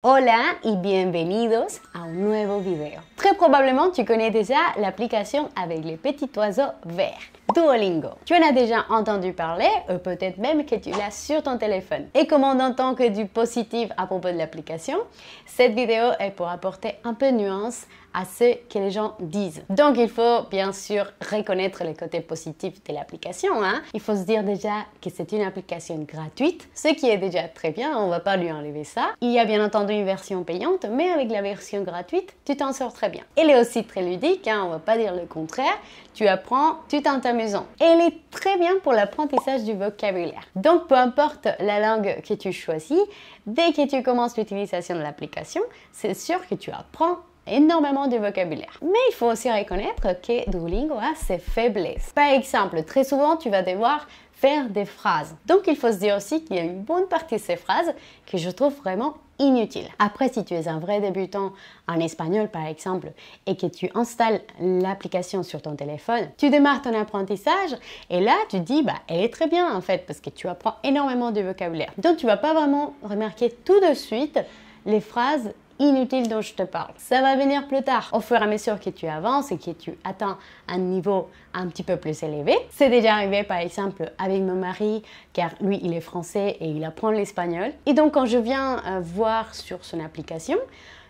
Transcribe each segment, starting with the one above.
Hola y bienvenidos a un nuevo video. Très probablement, tu connais déjà l'application avec les petits oiseaux verts. Duolingo. Tu en as déjà entendu parler, euh, peut-être même que tu l'as sur ton téléphone. Et comme on n'entend que du positif à propos de l'application, cette vidéo est pour apporter un peu de nuance à ce que les gens disent. Donc il faut bien sûr reconnaître les côtés positifs de l'application. Hein. Il faut se dire déjà que c'est une application gratuite, ce qui est déjà très bien, on ne va pas lui enlever ça. Il y a bien entendu une version payante, mais avec la version gratuite, tu t'en sors très elle est aussi très ludique, hein, on va pas dire le contraire. Tu apprends tout en t'amusant. elle est très bien pour l'apprentissage du vocabulaire. Donc peu importe la langue que tu choisis, dès que tu commences l'utilisation de l'application, c'est sûr que tu apprends énormément de vocabulaire. Mais il faut aussi reconnaître que Duolingo a ses faiblesses. Par exemple, très souvent, tu vas devoir faire des phrases. Donc, il faut se dire aussi qu'il y a une bonne partie de ces phrases que je trouve vraiment inutile. Après, si tu es un vrai débutant en espagnol par exemple et que tu installes l'application sur ton téléphone, tu démarres ton apprentissage et là tu dis bah elle est très bien en fait parce que tu apprends énormément de vocabulaire. Donc tu vas pas vraiment remarquer tout de suite les phrases inutile dont je te parle. Ça va venir plus tard. Au fur et à mesure que tu avances et que tu atteins un niveau un petit peu plus élevé. C'est déjà arrivé par exemple avec mon mari car lui il est français et il apprend l'espagnol. Et donc quand je viens euh, voir sur son application,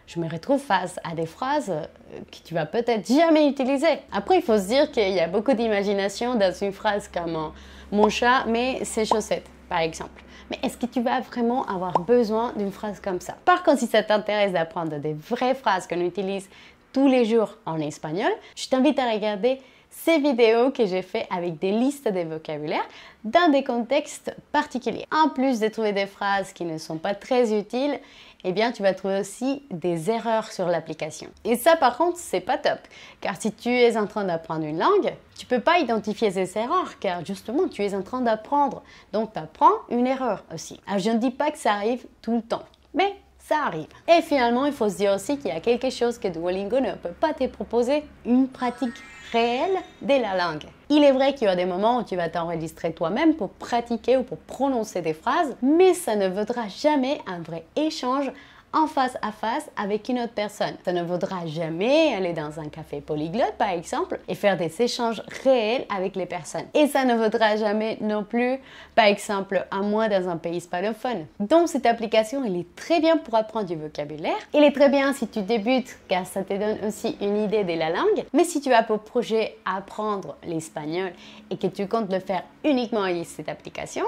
je me retrouve face à des phrases euh, que tu vas peut-être jamais utiliser. Après, il faut se dire qu'il y a beaucoup d'imagination dans une phrase comme mon chat met ses chaussettes par exemple. Mais est-ce que tu vas vraiment avoir besoin d'une phrase comme ça Par contre, si ça t'intéresse d'apprendre des vraies phrases qu'on utilise tous les jours en espagnol, je t'invite à regarder ces vidéos que j'ai fait avec des listes de vocabulaire dans des contextes particuliers. En plus de trouver des phrases qui ne sont pas très utiles, eh bien tu vas trouver aussi des erreurs sur l'application. Et ça par contre, c'est pas top, car si tu es en train d'apprendre une langue, tu peux pas identifier ces erreurs, car justement tu es en train d'apprendre, donc tu apprends une erreur aussi. Alors ah, je ne dis pas que ça arrive tout le temps, mais ça arrive. Et finalement, il faut se dire aussi qu'il y a quelque chose que Duolingo ne peut pas te proposer, une pratique réelle de la langue. Il est vrai qu'il y a des moments où tu vas t'enregistrer toi-même pour pratiquer ou pour prononcer des phrases, mais ça ne vaudra jamais un vrai échange en face à face avec une autre personne. Ça ne vaudra jamais aller dans un café polyglotte, par exemple, et faire des échanges réels avec les personnes. Et ça ne vaudra jamais non plus, par exemple, à moi dans un pays hispanophone. Donc, cette application, elle est très bien pour apprendre du vocabulaire. Il est très bien si tu débutes, car ça te donne aussi une idée de la langue. Mais si tu as pour projet apprendre l'espagnol et que tu comptes le faire uniquement avec cette application,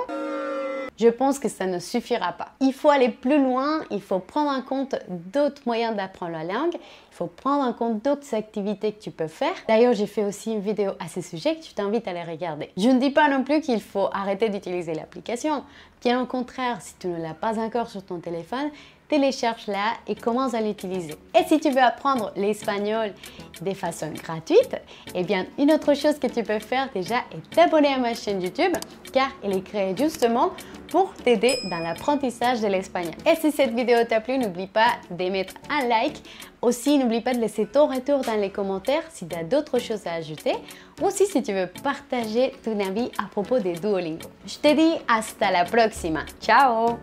je pense que ça ne suffira pas. Il faut aller plus loin, il faut prendre en compte d'autres moyens d'apprendre la langue, il faut prendre en compte d'autres activités que tu peux faire. D'ailleurs, j'ai fait aussi une vidéo à ce sujet que tu t'invites à aller regarder. Je ne dis pas non plus qu'il faut arrêter d'utiliser l'application. Bien au contraire, si tu ne l'as pas encore sur ton téléphone, télécharge-la et commence à l'utiliser. Et si tu veux apprendre l'espagnol de façon gratuite, eh bien une autre chose que tu peux faire déjà est t'abonner à ma chaîne YouTube car elle est créée justement pour t'aider dans l'apprentissage de l'espagnol. Et si cette vidéo t'a plu, n'oublie pas de mettre un like. Aussi, n'oublie pas de laisser ton retour dans les commentaires si tu as d'autres choses à ajouter ou aussi si tu veux partager ton avis à propos des Duolingo. Je te dis hasta la próxima. Ciao